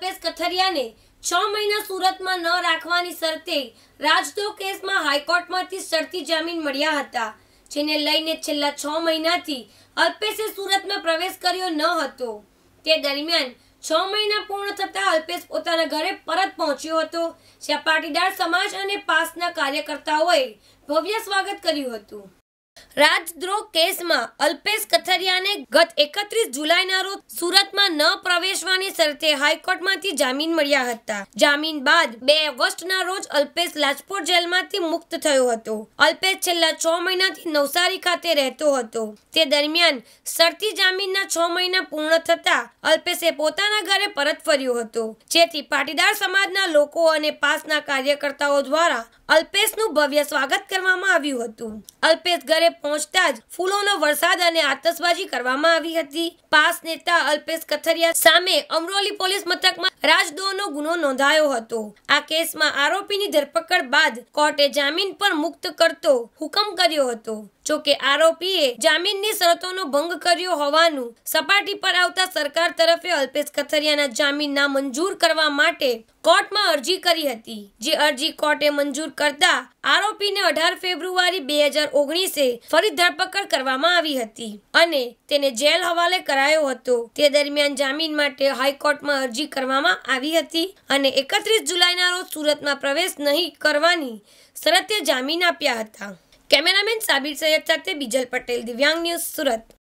કલ્પેશ કથરિયાને છ મહિના સુરતમાં ન રાખવાની શરતે રાજદો કેસમાં હાઈકોર્ટમાંથી શરતી જામીન મળ્યા હતા જેને લઈને છેલ્લા છ મહિનાથી અલ્પેશે સુરતમાં પ્રવેશ કર્યો ન હતો તે દરમિયાન છ મહિના પૂર્ણ થતાં અલ્પેશ પોતાના ઘરે પરત પહોંચ્યો હતો જ્યાં પાટીદાર સમાજ અને પાસના કાર્યકર્તાઓએ ભવ્ય સ્વાગત કર્યું હતું રાજદ્રોહ કેસમાં અલ્પેશ કથરિયાને ગત એકત્રીસ જુલાઈના રોજ સુરતમાં ન પ્રવેશવાની શરતે હાઈકોર્ટમાંથી જામીન મળ્યા હતા જામીન બાદ બે ઓગસ્ટના રોજ અલ્પેશ લાજપોર જેલમાંથી મુક્ત થયો હતો અલ્પેશ છેલ્લા છ મહિનાથી નવસારી ખાતે રહેતો હતો તે દરમિયાન શરતી જામીનના છ મહિના પૂર્ણ થતા અલ્પેશે પોતાના ઘરે પરત ફર્યો હતો જેથી પાટીદાર સમાજના લોકો અને પાસના કાર્યકર્તાઓ દ્વારા અલ્પેશનું ભવ્ય સ્વાગત કરવામાં આવ્યું હતું અલ્પેશ ઘરે પહોંચતા જ ફૂલોનો વરસાદ અને આતશબાજી કરવામાં આવી હતી પાસ નેતા અલ્પેશ કથરિયા સામે અમરોલી પોલીસ મથકમાં રાજદ્રોહનો ગુનો નોંધાયો હતો આ કેસમાં આરોપીની ધરપકડ બાદ કોર્ટે જામીન પર મુક્ત કરતો હુકમ કર્યો હતો કે આરોપીએ જામીનની શરતોનો ભંગ કર્યો હોવાનું સપાટી પર આવતા સરકાર તરફે અલ્પેશ કથરિયાના જામીન ના મંજૂર કરવા માટે કોર્ટમાં અરજી કરી હતી જે અરજી કોર્ટે મંજૂર કરતા આરોપીને અઢાર ફેબ્રુઆરી બે હજાર ઓગણીસે ફરી ધરપકડ કરવામાં આવી હતી અને તેને જેલ હવાલે કરાયો હતો તે દરમિયાન જામીન માટે હાઈકોર્ટમાં અરજી કરવામાં આવી હતી અને એકત્રીસ જુલાઈના રોજ સુરતમાં પ્રવેશ નહીં કરવાની શરતે જામીન આપ્યા હતા કેમેરામેન સાબિર સૈયદ સાથે બીજલ પટેલ દિવ્યાંગ ન્યૂઝ સુરત